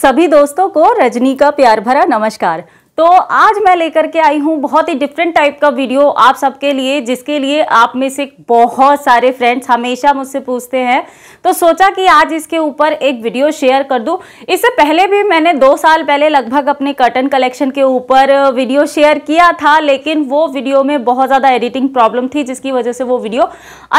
सभी दोस्तों को रजनी का प्यार भरा नमस्कार तो आज मैं लेकर के आई हूँ बहुत ही डिफरेंट टाइप का वीडियो आप सबके लिए जिसके लिए आप में से बहुत सारे फ्रेंड्स हमेशा मुझसे पूछते हैं तो सोचा कि आज इसके ऊपर एक वीडियो शेयर कर दूँ इससे पहले भी मैंने दो साल पहले लगभग अपने कर्टन कलेक्शन के ऊपर वीडियो शेयर किया था लेकिन वो वीडियो में बहुत ज़्यादा एडिटिंग प्रॉब्लम थी जिसकी वजह से वो वीडियो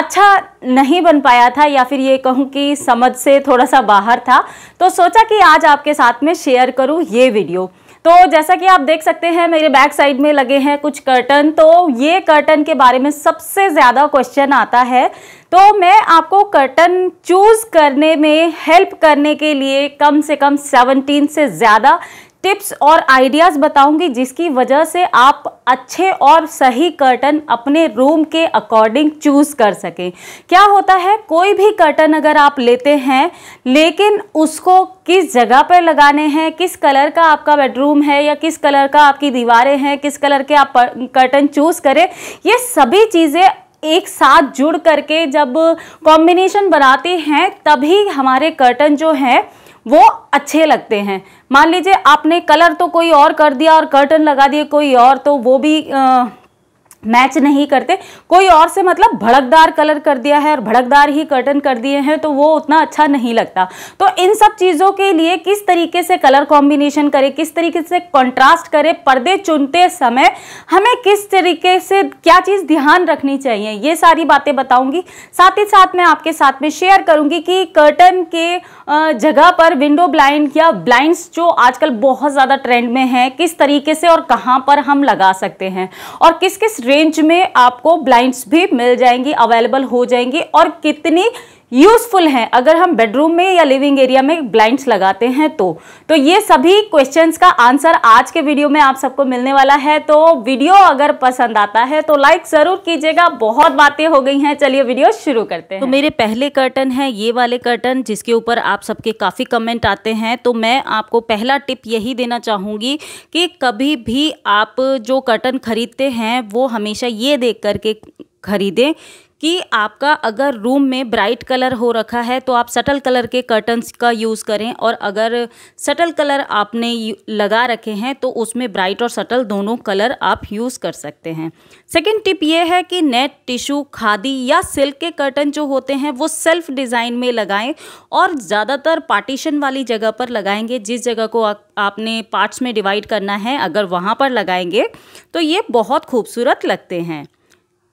अच्छा नहीं बन पाया था या फिर ये कहूँ कि समझ से थोड़ा सा बाहर था तो सोचा कि आज आपके साथ में शेयर करूँ ये वीडियो तो जैसा कि आप देख सकते हैं मेरे बैक साइड में लगे हैं कुछ कर्टन तो ये कर्टन के बारे में सबसे ज़्यादा क्वेश्चन आता है तो मैं आपको कर्टन चूज़ करने में हेल्प करने के लिए कम से कम 17 से ज़्यादा टिप्स और आइडियाज़ बताऊंगी जिसकी वजह से आप अच्छे और सही कर्टन अपने रूम के अकॉर्डिंग चूज़ कर सकें क्या होता है कोई भी कर्टन अगर आप लेते हैं लेकिन उसको किस जगह पर लगाने हैं किस कलर का आपका बेडरूम है या किस कलर का आपकी दीवारें हैं किस कलर के आप कर्टन चूज़ करें ये सभी चीज़ें एक साथ जुड़ करके जब कॉम्बिनेशन बनाते हैं तभी हमारे कर्टन जो हैं वो अच्छे लगते हैं मान लीजिए आपने कलर तो कोई और कर दिया और कर्टन लगा दिए कोई और तो वो भी आ, मैच नहीं करते कोई और से मतलब भड़कदार कलर कर दिया है और भड़कदार ही कर्टन कर दिए हैं तो वो उतना अच्छा नहीं लगता तो इन सब चीज़ों के लिए किस तरीके से कलर कॉम्बिनेशन करें किस तरीके से कंट्रास्ट करें पर्दे चुनते समय हमें किस तरीके से क्या चीज़ ध्यान रखनी चाहिए ये सारी बातें बताऊंगी साथ ही साथ मैं आपके साथ में शेयर करूँगी कि कर्टन के जगह पर विंडो ब्लाइंड या ब्लाइंड जो आजकल बहुत ज़्यादा ट्रेंड में है किस तरीके से और कहाँ पर हम लगा सकते हैं और किस किस रेंज में आपको ब्लाइंड्स भी मिल जाएंगी अवेलेबल हो जाएंगी और कितनी यूज़फुल हैं अगर हम बेडरूम में या लिविंग एरिया में ब्लाइंड्स लगाते हैं तो तो ये सभी क्वेश्चंस का आंसर आज के वीडियो में आप सबको मिलने वाला है तो वीडियो अगर पसंद आता है तो लाइक ज़रूर कीजिएगा बहुत बातें हो गई हैं चलिए वीडियो शुरू करते तो हैं तो मेरे पहले कर्टन है ये वाले कर्टन जिसके ऊपर आप सबके काफ़ी कमेंट आते हैं तो मैं आपको पहला टिप यही देना चाहूँगी कि कभी भी आप जो कर्टन खरीदते हैं वो हमेशा ये देख करके खरीदें कि आपका अगर रूम में ब्राइट कलर हो रखा है तो आप सटल कलर के कर्टन्स का यूज़ करें और अगर सटल कलर आपने लगा रखे हैं तो उसमें ब्राइट और सटल दोनों कलर आप यूज़ कर सकते हैं सेकेंड टिप ये है कि नेट टिशू खादी या सिल्क के कर्टन जो होते हैं वो सेल्फ डिज़ाइन में लगाएं और ज़्यादातर पार्टीशन वाली जगह पर लगाएंगे जिस जगह को आ, आपने पार्ट्स में डिवाइड करना है अगर वहाँ पर लगाएंगे तो ये बहुत खूबसूरत लगते हैं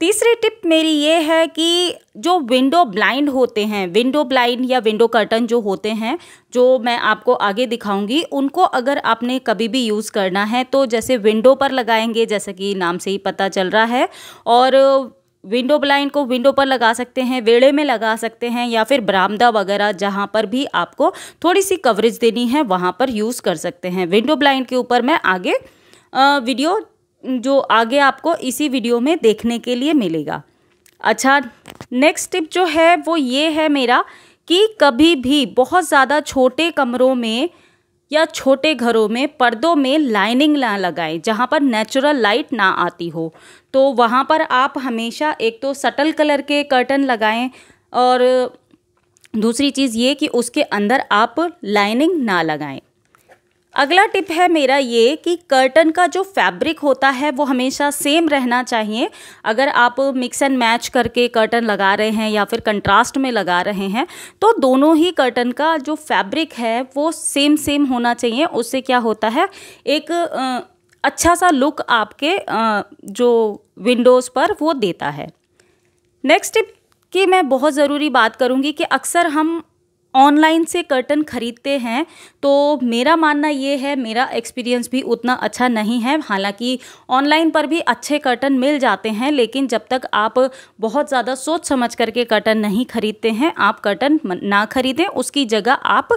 तीसरी टिप मेरी ये है कि जो विंडो ब्लाइंड होते हैं विंडो ब्लाइंड या विंडो कर्टन जो होते हैं जो मैं आपको आगे दिखाऊंगी उनको अगर आपने कभी भी यूज़ करना है तो जैसे विंडो पर लगाएंगे जैसा कि नाम से ही पता चल रहा है और विंडो ब्लाइंड को विंडो पर लगा सकते हैं वेड़े में लगा सकते हैं या फिर बरामदा वगैरह जहाँ पर भी आपको थोड़ी सी कवरेज देनी है वहाँ पर यूज़ कर सकते हैं विंडो ब्लाइंड के ऊपर मैं आगे वीडियो जो आगे आपको इसी वीडियो में देखने के लिए मिलेगा अच्छा नेक्स्ट टिप जो है वो ये है मेरा कि कभी भी बहुत ज़्यादा छोटे कमरों में या छोटे घरों में पर्दों में लाइनिंग ना लगाएं जहाँ पर नेचुरल लाइट ना आती हो तो वहाँ पर आप हमेशा एक तो सटल कलर के कर्टन लगाएं और दूसरी चीज़ ये कि उसके अंदर आप लाइनिंग ना लगाएं अगला टिप है मेरा ये कि कर्टन का जो फैब्रिक होता है वो हमेशा सेम रहना चाहिए अगर आप मिक्स एंड मैच करके कर्टन लगा रहे हैं या फिर कंट्रास्ट में लगा रहे हैं तो दोनों ही कर्टन का जो फैब्रिक है वो सेम सेम होना चाहिए उससे क्या होता है एक अच्छा सा लुक आपके जो विंडोज़ पर वो देता है नेक्स्ट टिप की मैं बहुत ज़रूरी बात करूँगी कि अक्सर हम ऑनलाइन से कर्टन ख़रीदते हैं तो मेरा मानना ये है मेरा एक्सपीरियंस भी उतना अच्छा नहीं है हालांकि ऑनलाइन पर भी अच्छे कर्टन मिल जाते हैं लेकिन जब तक आप बहुत ज़्यादा सोच समझ करके कर्टन नहीं ख़रीदते हैं आप कर्टन ना ख़रीदें उसकी जगह आप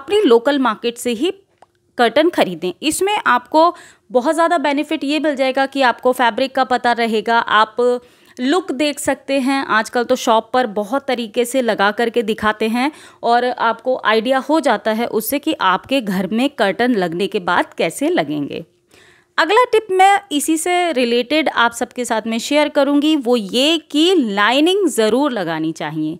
अपनी लोकल मार्केट से ही कर्टन खरीदें इसमें आपको बहुत ज़्यादा बेनिफिट ये मिल जाएगा कि आपको फैब्रिक का पता रहेगा आप लुक देख सकते हैं आजकल तो शॉप पर बहुत तरीके से लगा करके दिखाते हैं और आपको आइडिया हो जाता है उससे कि आपके घर में कर्टन लगने के बाद कैसे लगेंगे अगला टिप मैं इसी से रिलेटेड आप सबके साथ में शेयर करूंगी वो ये कि लाइनिंग ज़रूर लगानी चाहिए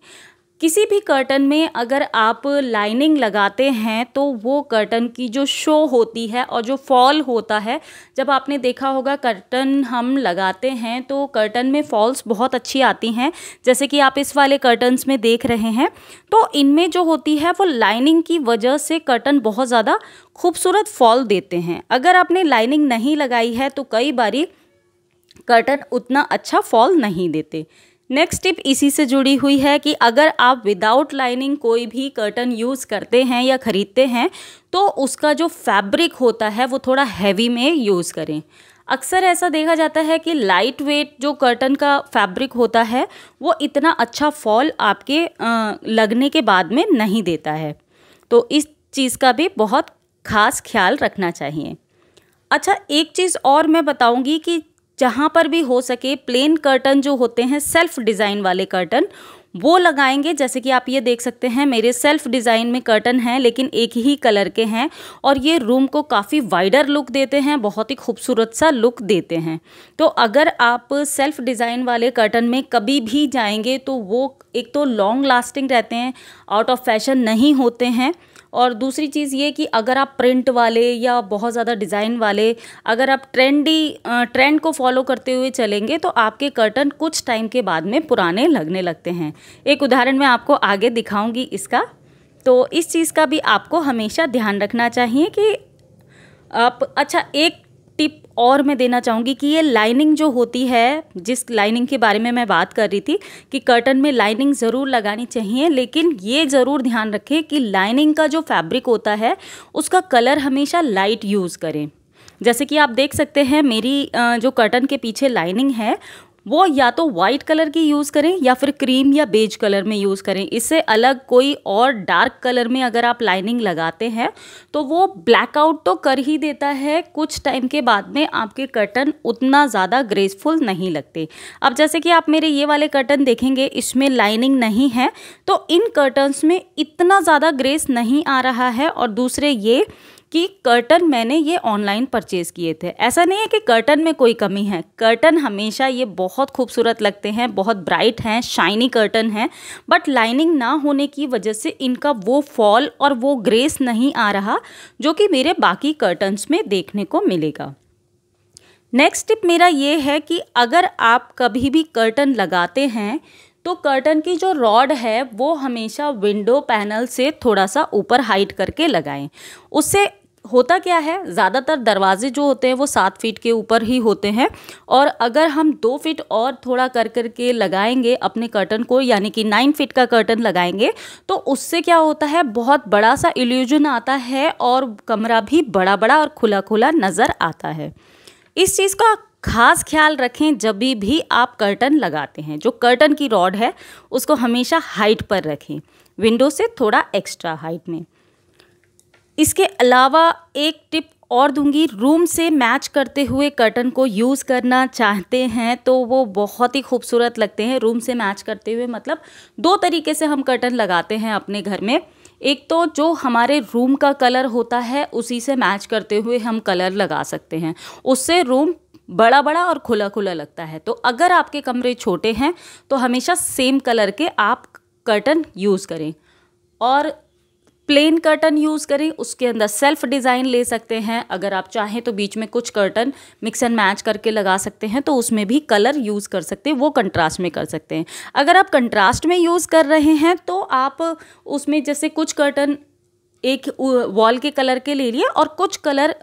किसी भी कर्टन में अगर आप लाइनिंग लगाते हैं तो वो कर्टन की जो शो होती है और जो फॉल होता है जब आपने देखा होगा कर्टन हम लगाते हैं तो कर्टन में फॉल्स बहुत अच्छी आती हैं जैसे कि आप इस वाले कर्टन्स में देख रहे हैं तो इनमें जो होती है वो लाइनिंग की वजह से कर्टन बहुत ज़्यादा खूबसूरत फॉल देते हैं अगर आपने लाइनिंग नहीं लगाई है तो कई बारी कर्टन उतना अच्छा फॉल नहीं देते नेक्स्ट टिप इसी से जुड़ी हुई है कि अगर आप विदाउट लाइनिंग कोई भी कर्टन यूज़ करते हैं या ख़रीदते हैं तो उसका जो फैब्रिक होता है वो थोड़ा हैवी में यूज़ करें अक्सर ऐसा देखा जाता है कि लाइट वेट जो कर्टन का फैब्रिक होता है वो इतना अच्छा फॉल आपके लगने के बाद में नहीं देता है तो इस चीज़ का भी बहुत खास ख्याल रखना चाहिए अच्छा एक चीज़ और मैं बताऊंगी कि जहाँ पर भी हो सके प्लेन कर्टन जो होते हैं सेल्फ डिज़ाइन वाले कर्टन वो लगाएंगे जैसे कि आप ये देख सकते हैं मेरे सेल्फ डिज़ाइन में कर्टन हैं लेकिन एक ही कलर के हैं और ये रूम को काफ़ी वाइडर लुक देते हैं बहुत ही खूबसूरत सा लुक देते हैं तो अगर आप सेल्फ डिज़ाइन वाले कर्टन में कभी भी जाएंगे तो वो एक तो लॉन्ग लास्टिंग रहते हैं आउट ऑफ फैशन नहीं होते हैं और दूसरी चीज़ ये कि अगर आप प्रिंट वाले या बहुत ज़्यादा डिज़ाइन वाले अगर आप ट्रेंडी ट्रेंड को फॉलो करते हुए चलेंगे तो आपके कर्टन कुछ टाइम के बाद में पुराने लगने लगते हैं एक उदाहरण मैं आपको आगे दिखाऊंगी इसका तो इस चीज़ का भी आपको हमेशा ध्यान रखना चाहिए कि आप अच्छा एक टिप और मैं देना चाहूँगी कि ये लाइनिंग जो होती है जिस लाइनिंग के बारे में मैं बात कर रही थी कि कर्टन में लाइनिंग ज़रूर लगानी चाहिए लेकिन ये ज़रूर ध्यान रखें कि लाइनिंग का जो फैब्रिक होता है उसका कलर हमेशा लाइट यूज़ करें जैसे कि आप देख सकते हैं मेरी जो कर्टन के पीछे लाइनिंग है वो या तो वाइट कलर की यूज़ करें या फिर क्रीम या बेज कलर में यूज़ करें इससे अलग कोई और डार्क कलर में अगर आप लाइनिंग लगाते हैं तो वो ब्लैकआउट तो कर ही देता है कुछ टाइम के बाद में आपके कर्टन उतना ज़्यादा ग्रेसफुल नहीं लगते अब जैसे कि आप मेरे ये वाले कर्टन देखेंगे इसमें लाइनिंग नहीं है तो इन कर्टन्स में इतना ज़्यादा ग्रेस नहीं आ रहा है और दूसरे ये कि कर्टन मैंने ये ऑनलाइन परचेज़ किए थे ऐसा नहीं है कि कर्टन में कोई कमी है कर्टन हमेशा ये बहुत खूबसूरत लगते हैं बहुत ब्राइट हैं शाइनी कर्टन हैं बट लाइनिंग ना होने की वजह से इनका वो फॉल और वो ग्रेस नहीं आ रहा जो कि मेरे बाकी कर्टन्स में देखने को मिलेगा नेक्स्ट टिप मेरा ये है कि अगर आप कभी भी कर्टन लगाते हैं तो कर्टन की जो रॉड है वो हमेशा विंडो पैनल से थोड़ा सा ऊपर हाइट करके लगाएं उससे होता क्या है ज़्यादातर दरवाजे जो होते हैं वो सात फीट के ऊपर ही होते हैं और अगर हम दो फीट और थोड़ा कर कर के लगाएंगे अपने कर्टन को यानी कि नाइन फीट का कर्टन लगाएंगे तो उससे क्या होता है बहुत बड़ा सा इल्यूजन आता है और कमरा भी बड़ा बड़ा और खुला खुला नज़र आता है इस चीज़ का खास ख्याल रखें जब भी भी आप कर्टन लगाते हैं जो कर्टन की रॉड है उसको हमेशा हाइट पर रखें विंडो से थोड़ा एक्स्ट्रा हाइट में इसके अलावा एक टिप और दूंगी रूम से मैच करते हुए कर्टन को यूज़ करना चाहते हैं तो वो बहुत ही खूबसूरत लगते हैं रूम से मैच करते हुए मतलब दो तरीके से हम कर्टन लगाते हैं अपने घर में एक तो जो हमारे रूम का कलर होता है उसी से मैच करते हुए हम कलर लगा सकते हैं उससे रूम बड़ा बड़ा और खुला खुला लगता है तो अगर आपके कमरे छोटे हैं तो हमेशा सेम कलर के आप कर्टन यूज़ करें और प्लेन कर्टन यूज़ करें उसके अंदर सेल्फ डिज़ाइन ले सकते हैं अगर आप चाहें तो बीच में कुछ कर्टन मिक्स एंड मैच करके लगा सकते हैं तो उसमें भी कलर यूज़ कर सकते हैं वो कंट्रास्ट में कर सकते हैं अगर आप कंट्रास्ट में यूज़ कर रहे हैं तो आप उसमें जैसे कुछ कर्टन एक वॉल के कलर के ले लिए और कुछ कलर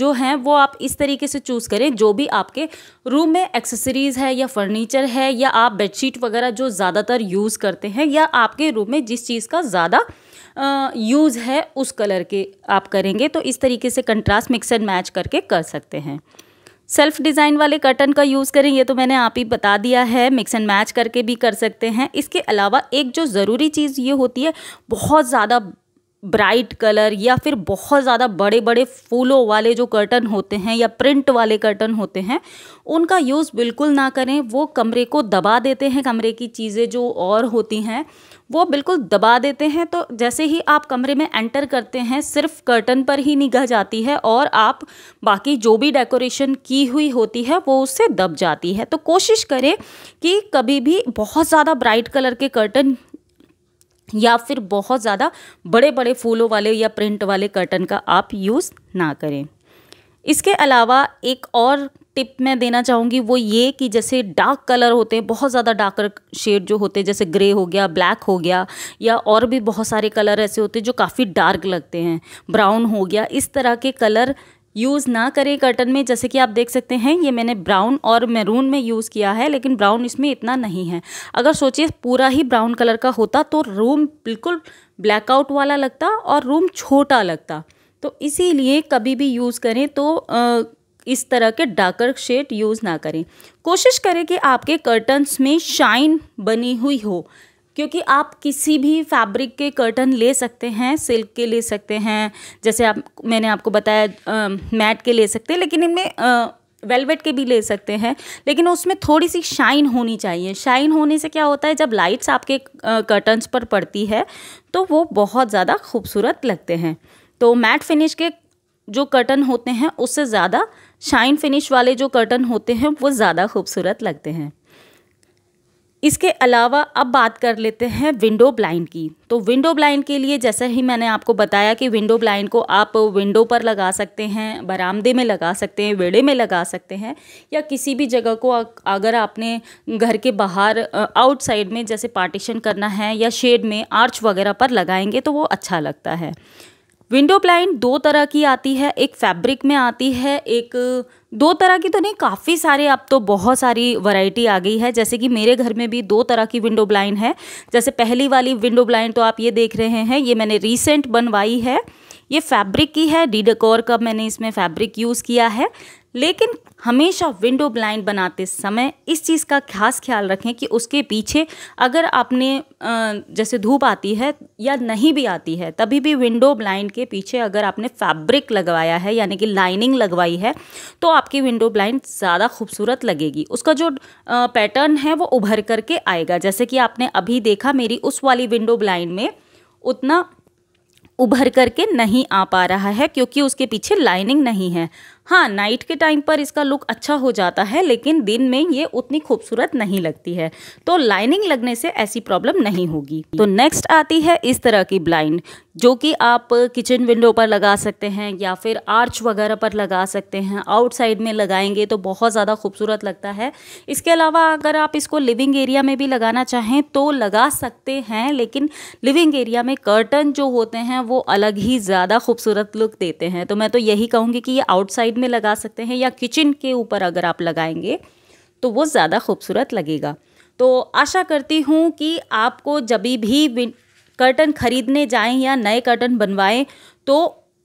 जो हैं वो आप इस तरीके से चूज़ करें जो भी आपके रूम में एक्सेसरीज़ है या फर्नीचर है या आप बेडशीट वगैरह जो ज़्यादातर यूज़ करते हैं या आपके रूम में जिस चीज़ का ज़्यादा यूज़ है उस कलर के आप करेंगे तो इस तरीके से कंट्रास्ट मिक्स एंड मैच करके कर सकते हैं सेल्फ डिज़ाइन वाले कर्टन का यूज़ करें ये तो मैंने आप ही बता दिया है मिक्स एंड मैच करके भी कर सकते हैं इसके अलावा एक जो ज़रूरी चीज़ ये होती है बहुत ज़्यादा ब्राइट कलर या फिर बहुत ज़्यादा बड़े बड़े फूलों वाले जो कर्टन होते हैं या प्रिंट वाले कर्टन होते हैं उनका यूज़ बिल्कुल ना करें वो कमरे को दबा देते हैं कमरे की चीज़ें जो और होती हैं वो बिल्कुल दबा देते हैं तो जैसे ही आप कमरे में एंटर करते हैं सिर्फ कर्टन पर ही निगाह जाती है और आप बाकी जो भी डेकोरेशन की हुई होती है वो उससे दब जाती है तो कोशिश करें कि कभी भी बहुत ज़्यादा ब्राइट कलर के कर्टन या फिर बहुत ज़्यादा बड़े बड़े फूलों वाले या प्रिंट वाले कर्टन का आप यूज़ ना करें इसके अलावा एक और टिप मैं देना चाहूँगी वो ये कि जैसे डार्क कलर होते हैं बहुत ज़्यादा डार्कर शेड जो होते हैं जैसे ग्रे हो गया ब्लैक हो गया या और भी बहुत सारे कलर ऐसे होते हैं जो काफ़ी डार्क लगते हैं ब्राउन हो गया इस तरह के कलर यूज़ ना करें कर्टन में जैसे कि आप देख सकते हैं ये मैंने ब्राउन और मैरून में यूज़ किया है लेकिन ब्राउन इसमें इतना नहीं है अगर सोचिए पूरा ही ब्राउन कलर का होता तो रूम बिल्कुल ब्लैकआउट वाला लगता और रूम छोटा लगता तो इसीलिए कभी भी यूज़ करें तो आ, इस तरह के डार्कर शेड यूज़ ना करें कोशिश करें कि आपके कर्टन्स में शाइन बनी हुई हो क्योंकि आप किसी भी फैब्रिक के कर्टन ले सकते हैं सिल्क के ले सकते हैं जैसे आप मैंने आपको बताया आ, मैट के ले सकते हैं लेकिन इनमें वेलवेट के भी ले सकते हैं लेकिन उसमें थोड़ी सी शाइन होनी चाहिए शाइन होने से क्या होता है जब लाइट्स आपके कर्टन्स पर पड़ती है तो वो बहुत ज़्यादा खूबसूरत लगते हैं तो मैट फिनिश के जो कर्टन होते हैं उससे ज़्यादा शाइन फिनिश वाले जो कर्टन होते हैं वो ज़्यादा खूबसूरत लगते हैं इसके अलावा अब बात कर लेते हैं विंडो ब्लाइंड की तो विंडो ब्लाइंड के लिए जैसा ही मैंने आपको बताया कि विंडो ब्लाइंड को आप विंडो पर लगा सकते हैं बरामदे में लगा सकते हैं वेड़े में लगा सकते हैं या किसी भी जगह को अगर आपने घर के बाहर आउटसाइड में जैसे पार्टीशन करना है या शेड में आर्च वगैरह पर लगाएंगे तो वो अच्छा लगता है विंडो ब्लाइंड दो तरह की आती है एक फैब्रिक में आती है एक दो तरह की तो नहीं काफ़ी सारे अब तो बहुत सारी वैरायटी आ गई है जैसे कि मेरे घर में भी दो तरह की विंडो ब्लाइंड है जैसे पहली वाली विंडो ब्लाइंड तो आप ये देख रहे हैं ये मैंने रिसेंट बनवाई है ये फैब्रिक की है डी डेकोर का मैंने इसमें फैब्रिक यूज़ किया है लेकिन हमेशा विंडो ब्लाइंड बनाते समय इस चीज़ का खास ख्याल रखें कि उसके पीछे अगर आपने जैसे धूप आती है या नहीं भी आती है तभी भी विंडो ब्लाइंड के पीछे अगर आपने फैब्रिक लगवाया है यानी कि लाइनिंग लगवाई है तो आपकी विंडो ब्लाइंड ज़्यादा खूबसूरत लगेगी उसका जो पैटर्न है वो उभर करके आएगा जैसे कि आपने अभी देखा मेरी उस वाली विंडो ब्लाइंड में उतना उभर करके नहीं आ पा रहा है क्योंकि उसके पीछे लाइनिंग नहीं है हाँ नाइट के टाइम पर इसका लुक अच्छा हो जाता है लेकिन दिन में ये उतनी खूबसूरत नहीं लगती है तो लाइनिंग लगने से ऐसी प्रॉब्लम नहीं होगी तो नेक्स्ट आती है इस तरह की ब्लाइंड जो कि आप किचन विंडो पर लगा सकते हैं या फिर आर्च वगैरह पर लगा सकते हैं आउटसाइड में लगाएंगे तो बहुत ज़्यादा खूबसूरत लगता है इसके अलावा अगर आप इसको लिविंग एरिया में भी लगाना चाहें तो लगा सकते हैं लेकिन लिविंग एरिया में कर्टन जो होते हैं वो अलग ही ज़्यादा खूबसूरत लुक देते हैं तो मैं तो यही कहूँगी कि ये आउटसाइड में लगा सकते हैं या किचन के ऊपर अगर आप लगाएंगे तो वो ज़्यादा खूबसूरत लगेगा तो आशा करती हूँ कि आपको जब भी कर्टन ख़रीदने जाएं या नए कर्टन बनवाएं तो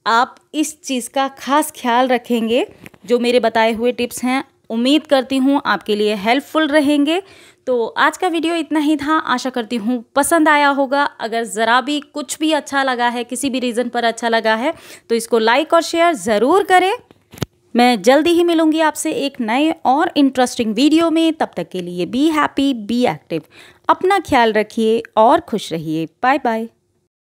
आप इस चीज़ का खास ख्याल रखेंगे जो मेरे बताए हुए टिप्स हैं उम्मीद करती हूँ आपके लिए हेल्पफुल रहेंगे तो आज का वीडियो इतना ही था आशा करती हूँ पसंद आया होगा अगर ज़रा भी कुछ भी अच्छा लगा है किसी भी रीज़न पर अच्छा लगा है तो इसको लाइक और शेयर ज़रूर करें मैं जल्दी ही मिलूंगी आपसे एक नए और इंटरेस्टिंग वीडियो में तब तक के लिए बी हैप्पी बी एक्टिव अपना ख्याल रखिए और खुश रहिए बाय बाय